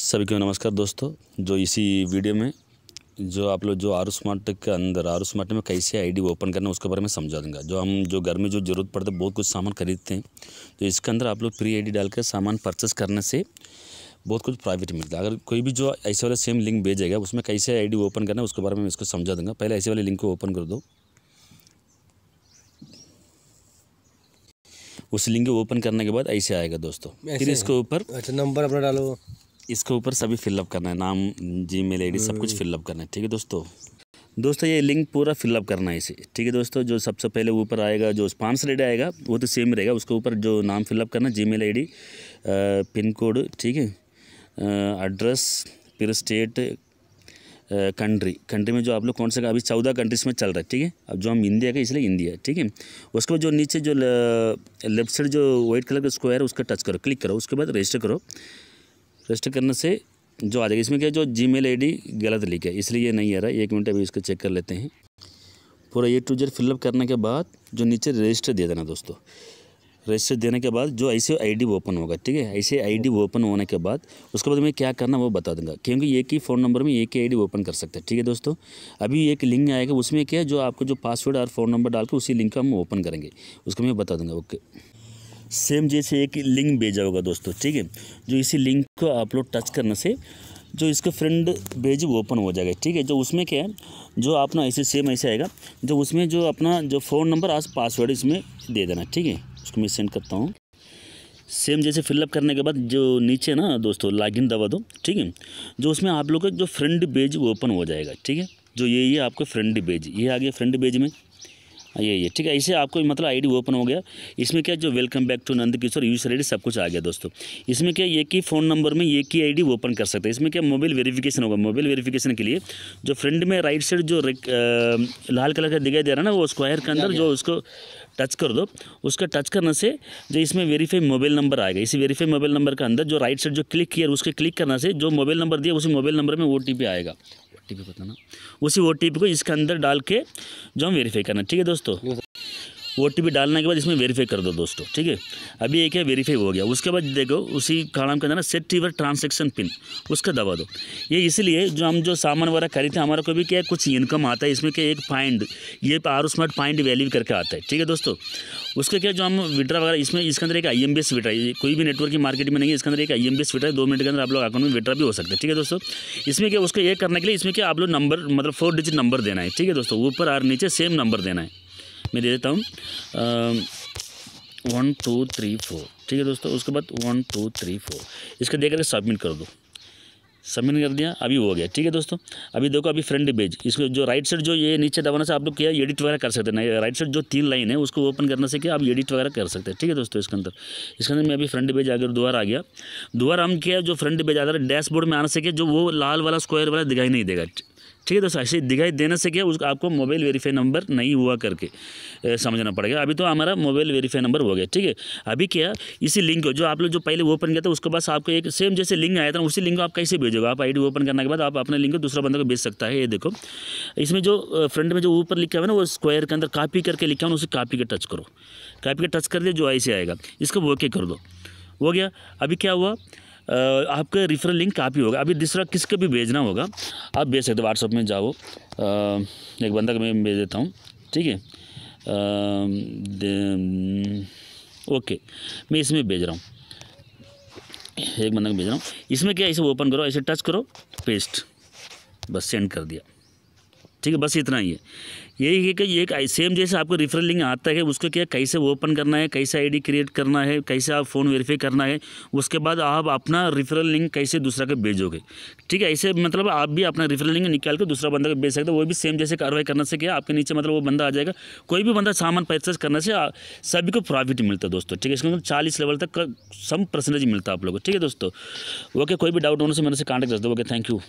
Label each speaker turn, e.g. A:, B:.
A: सभी को नमस्कार दोस्तों जो इसी वीडियो में जो आप लोग जो आर स्मार्ट के अंदर आर स्मार्ट में कैसे आईडी ओपन करना उसके बारे में समझा दूंगा जो हम जो घर में जो ज़रूरत पड़ता है बहुत कुछ सामान खरीदते हैं तो इसके अंदर आप लोग फ्री आईडी डालकर सामान परचेस करने से बहुत कुछ प्राइवेट मिलता है अगर कोई भी जो ऐसे वाला सेम लिंक भेजेगा उसमें कैसे आई ओपन करना है उसके बारे में इसको समझा दूंगा पहले ऐसे वाले लिंक को ओपन कर दो उस लिंक को ओपन करने के बाद ऐसे आएगा दोस्तों फिर इसके ऊपर अच्छा नंबर अपना डालो इसके ऊपर सभी फिलअप करना है नाम जी मेल आई सब कुछ फिलअप हम्म। करना है ठीक है दोस्तों दोस्तों ये लिंक पूरा फिलअप करना है इसे ठीक है दोस्तों जो सबसे पहले ऊपर आएगा जो स्पॉन्स आई आएगा वो तो सेम रहेगा उसके ऊपर जो नाम फिलअप करना Gmail I pin code ठीक है एड्रेस फिर स्टेट कंट्री कंट्री में जो आप लोग कौन सा अभी चौदह कंट्रीज में चल रहा है ठीक है अब जो हम इंडिया का इसलिए इंडिया ठीक है उसके बाद जो नीचे जो लेफ्ट साइड जो वाइट कलर का स्क्वायर है उसका टच करो क्लिक करो उसके बाद रजिस्टर करो रजिस्टर करने से जो आ जाएगा इसमें क्या जो जी मेल गलत लिख है इसलिए ये नहीं आ रहा है एक मिनट अभी इसको चेक कर लेते हैं पूरा ए टू जेड फिलअप करने के बाद जो नीचे रजिस्टर दे देना दोस्तों रजिस्टर देने के बाद जो ऐसे आईडी ओपन होगा ठीक है ऐसे आईडी ओपन होने के बाद उसके बाद मैं क्या करना वो बता दूंगा क्योंकि एक ही फ़ोन नंबर में एक ही आईडी ओपन कर सकते हैं ठीक है दोस्तों अभी एक लिंक आएगा उसमें क्या है जो आपको जो पासवर्ड और फ़ोन नंबर डाल के उसी लिंक का हम ओपन करेंगे उसको मैं बता दूंगा ओके सेम जैसे एक लिंक भेजा होगा दोस्तों ठीक है जो इसी लिंक को आप लोग टच करने से जो इसका फ्रेंड पेज ओपन हो जाएगा ठीक है जो उसमें क्या है जो अपना ऐसे सेम ऐसे आएगा जो उसमें जो अपना जो फ़ोन नंबर आज पासवर्ड इसमें दे देना ठीक है उसको मैं सेंड करता हूँ सेम जैसे फिलअप करने के बाद जो नीचे ना दोस्तों लॉगिन दबा दो ठीक है जो उसमें आप लोग का जो फ्रेंड पेज ओपन हो जाएगा ठीक है जो ये ये आपका फ्रेंड पेज ये आ गया फ्रेंड पेज में हाँ, ये ये ठीक है इसे आपको मतलब आईडी ओपन हो गया इसमें क्या जो welcome back to Nand Kishore use I सब कुछ आ गया दोस्तों इसमें क्या ये ही फ़ोन नंबर में ये की आईडी ओपन कर सकते हैं इसमें क्या मोबाइल वेरिफिकेशन होगा मोबाइल वेरिफिकेशन के लिए जो फ्रंट में राइट साइड जो लाल कलर का दिखाई दे रहा है ना वो स्क्वायर के अंदर जो उसको टच कर दो उसका टच करने से जो इसमें वेरीफाई मोबाइल नंबर आएगा इसी वेरीफाई मोबाइल नंबर के अंदर जो राइट साइड जो क्लिक किया उसके क्लिक करने से जो मोबाइल नंबर दिया उसी मोबाइल नंबर में ओ आएगा ओटीपी बताना उसी ओटीपी को इसके अंदर डाल के जो हम वेरीफाई करना ठीक है दोस्तों ओ डालने के बाद इसमें वेरीफाई कर दो दोस्तों ठीक है अभी एक है वेरीफाई हो गया उसके बाद देखो उसी कॉलम के अंदर सेट यूर ट्रांसेक्शन पिन उसका दबा दो ये इसलिए जो हम जो सामान वगैरह खरीदते हैं हमारे को भी क्या कुछ इनकम आता है इसमें क्या एक फाइंड ये आर स्मार्ट फाइंड वैल्यू करके आता है ठीक है दोस्तों उसके क्या जो हम विड्रा वगैरह इसमें इसके अंदर एक आई एम बी है कोई भी नेटवर्क की मार्केट में नहीं है इसके अंदर एक आई एम बी है दो मिनट के अंदर आप लोग अकाउंट में विड्रा भी हो सकते हैं ठीक है दोस्तों इसमें क्या उसको ये करने के लिए इसमें क्या आप लोग नंबर मतलब फोर डिजिट नंबर देना है ठीक है दोस्तों ऊपर और नीचे सेम नंबर देना है मैं दे देता हूँ वन टू थ्री फोर ठीक है दोस्तों उसके बाद वन टू थ्री फोर इसको देख कर सबमिट कर दो सबमिट कर दिया अभी हो गया ठीक है दोस्तों अभी देखो अभी फ्रंट पेज इसको जो राइट साइड जो ये नीचे दबाना से आप लोग क्या एडिट वगैरह कर सकते हैं राइट साइड जो तीन लाइन है उसको ओपन करने से क्या आप एडिट वगैरह कर सकते हैं ठीक है दोस्तों इसके अंदर इसके अंदर मैं अभी फ्रंट पेज गया दोबारा आ गया दोबारा हम क्या जो फ्रंट पेज रहा है डैशबोर्ड में आने से क्या जो वो लाल वाला स्क्वायर वाला दिखाई नहीं देगा ठीक है दोस्तों ऐसे दिखाई देने से क्या उसका आपको मोबाइल वेरीफाई नंबर नहीं हुआ करके ए, समझना पड़ेगा अभी तो हमारा मोबाइल वेरीफाई नंबर हो गया ठीक है अभी क्या इसी लिंक को जो आप लोग जो पहले ओपन किया था उसके बाद आपको एक सेम जैसे लिंक आया था उसी लिंक को आप कैसे भेजोगे आप आई ओपन करने के बाद आप अपने लिंक को दूसरा बंदा को भेज सकता है ये देखो इसमें जो फ्रंट में जो ऊपर लिखा हुआ ना वो स्क्वायर के अंदर कापी करके लिखा हुआ उसे कापी के टच करो कापी के टच कर दिया जो ऐसे आएगा इसको ओके कर दो हो गया अभी क्या हुआ आपका रिफरल लिंक काफ़ी होगा अभी दूसरा किसके भी भेजना होगा आप भेज सकते हो व्हाट्सअप में जाओ एक बंदा का मैं भेज देता हूँ ठीक है ओके मैं इसमें भेज रहा हूँ एक बंदा को भेज रहा हूँ इसमें क्या इसे ओपन करो ऐसे टच करो पेस्ट बस सेंड कर दिया ठीक है बस इतना ही है यही है कि एक सेम जैसे आपको रेफरल लिंक आता है उसको क्या कैसे ओपन करना है कैसे आईडी क्रिएट करना है कैसे आप फ़ोन वेरीफाई करना है उसके बाद आप अपना रेफरल लिंक कैसे दूसरा को भेजोगे ठीक है ऐसे मतलब आप भी अपना रेफरल लिंक निकाल के दूसरा बंदा को भेज सकते हो वो भी सेम जैसे कार्रवाई करने से क्या आपके नीचे मतलब वो बंदा आ जाएगा कोई भी बंदा सामान परचेस करने से सभी को प्रॉफिट मिलता है दोस्तों ठीक है इसके मतलब चालीस लेवल तक सम परसेंटेज मिलता है आप लोगों को ठीक है दोस्तों ओके कोई भी डाउट होने से मेरे से कॉन्टेक्ट कर दो ओके थैंक यू